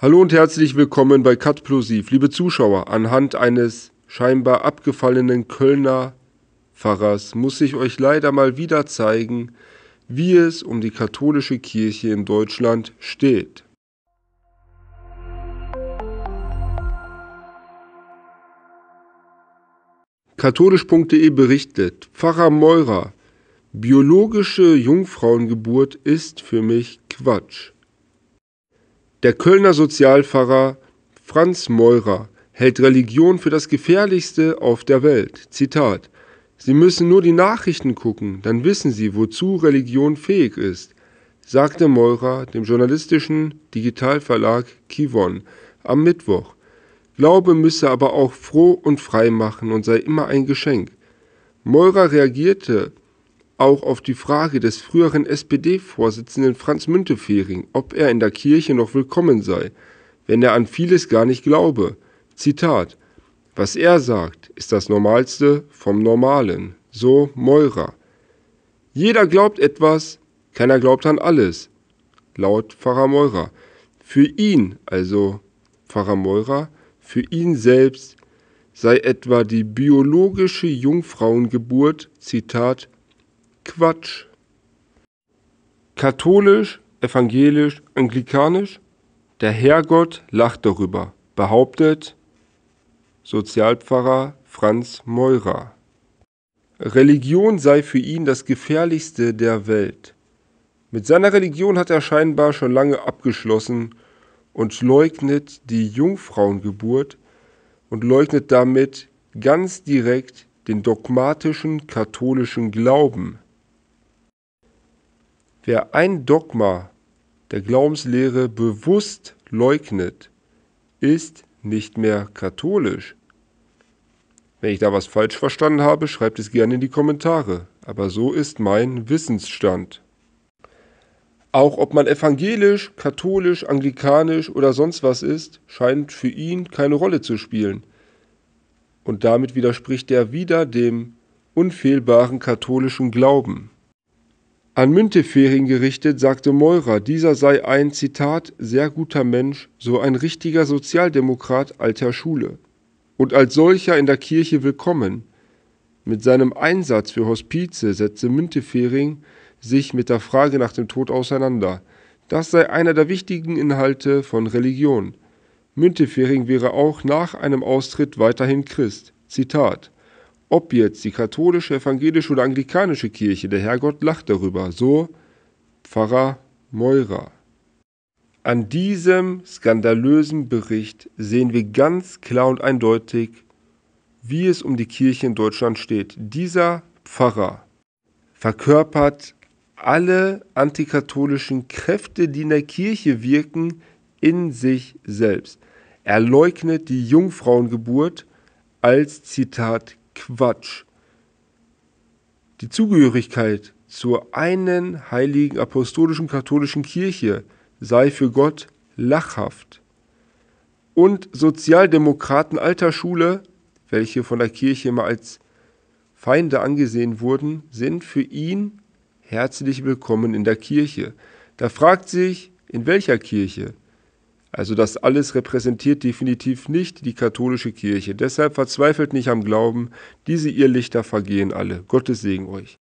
Hallo und herzlich willkommen bei Cut Plosiv. Liebe Zuschauer, anhand eines scheinbar abgefallenen Kölner Pfarrers muss ich euch leider mal wieder zeigen, wie es um die katholische Kirche in Deutschland steht. Katholisch.de berichtet, Pfarrer Meurer, biologische Jungfrauengeburt ist für mich Quatsch. Der Kölner Sozialpfarrer Franz Meurer hält Religion für das Gefährlichste auf der Welt. Zitat Sie müssen nur die Nachrichten gucken, dann wissen Sie, wozu Religion fähig ist, sagte Meurer dem journalistischen Digitalverlag Kivon am Mittwoch. Glaube müsse aber auch froh und frei machen und sei immer ein Geschenk. Meurer reagierte auch auf die Frage des früheren SPD-Vorsitzenden Franz Müntefering, ob er in der Kirche noch willkommen sei, wenn er an vieles gar nicht glaube. Zitat: Was er sagt, ist das Normalste vom Normalen. So Meurer. Jeder glaubt etwas, keiner glaubt an alles. Laut Pfarrer Meurer. Für ihn, also Pfarrer Meurer, für ihn selbst sei etwa die biologische Jungfrauengeburt, Zitat, Quatsch. Katholisch, evangelisch, anglikanisch? Der Herrgott lacht darüber, behauptet Sozialpfarrer Franz Meurer. Religion sei für ihn das gefährlichste der Welt. Mit seiner Religion hat er scheinbar schon lange abgeschlossen und leugnet die Jungfrauengeburt und leugnet damit ganz direkt den dogmatischen katholischen Glauben. Wer ein Dogma der Glaubenslehre bewusst leugnet, ist nicht mehr katholisch. Wenn ich da was falsch verstanden habe, schreibt es gerne in die Kommentare, aber so ist mein Wissensstand. Auch ob man evangelisch, katholisch, anglikanisch oder sonst was ist, scheint für ihn keine Rolle zu spielen. Und damit widerspricht er wieder dem unfehlbaren katholischen Glauben. An Müntefering gerichtet sagte Meurer, dieser sei ein, Zitat, sehr guter Mensch, so ein richtiger Sozialdemokrat alter Schule und als solcher in der Kirche willkommen. Mit seinem Einsatz für Hospize setzte Müntefering sich mit der Frage nach dem Tod auseinander. Das sei einer der wichtigen Inhalte von Religion. Müntefering wäre auch nach einem Austritt weiterhin Christ. Zitat ob jetzt die katholische, evangelische oder anglikanische Kirche, der Herrgott lacht darüber, so Pfarrer Meurer. An diesem skandalösen Bericht sehen wir ganz klar und eindeutig, wie es um die Kirche in Deutschland steht. Dieser Pfarrer verkörpert alle antikatholischen Kräfte, die in der Kirche wirken, in sich selbst. Er leugnet die Jungfrauengeburt als Zitat Quatsch. Die Zugehörigkeit zur einen heiligen apostolischen katholischen Kirche sei für Gott lachhaft. Und Sozialdemokraten alter Schule, welche von der Kirche immer als Feinde angesehen wurden, sind für ihn herzlich willkommen in der Kirche. Da fragt sich, in welcher Kirche? Also das alles repräsentiert definitiv nicht die katholische Kirche. Deshalb verzweifelt nicht am Glauben, diese Irrlichter vergehen alle. Gottes Segen euch.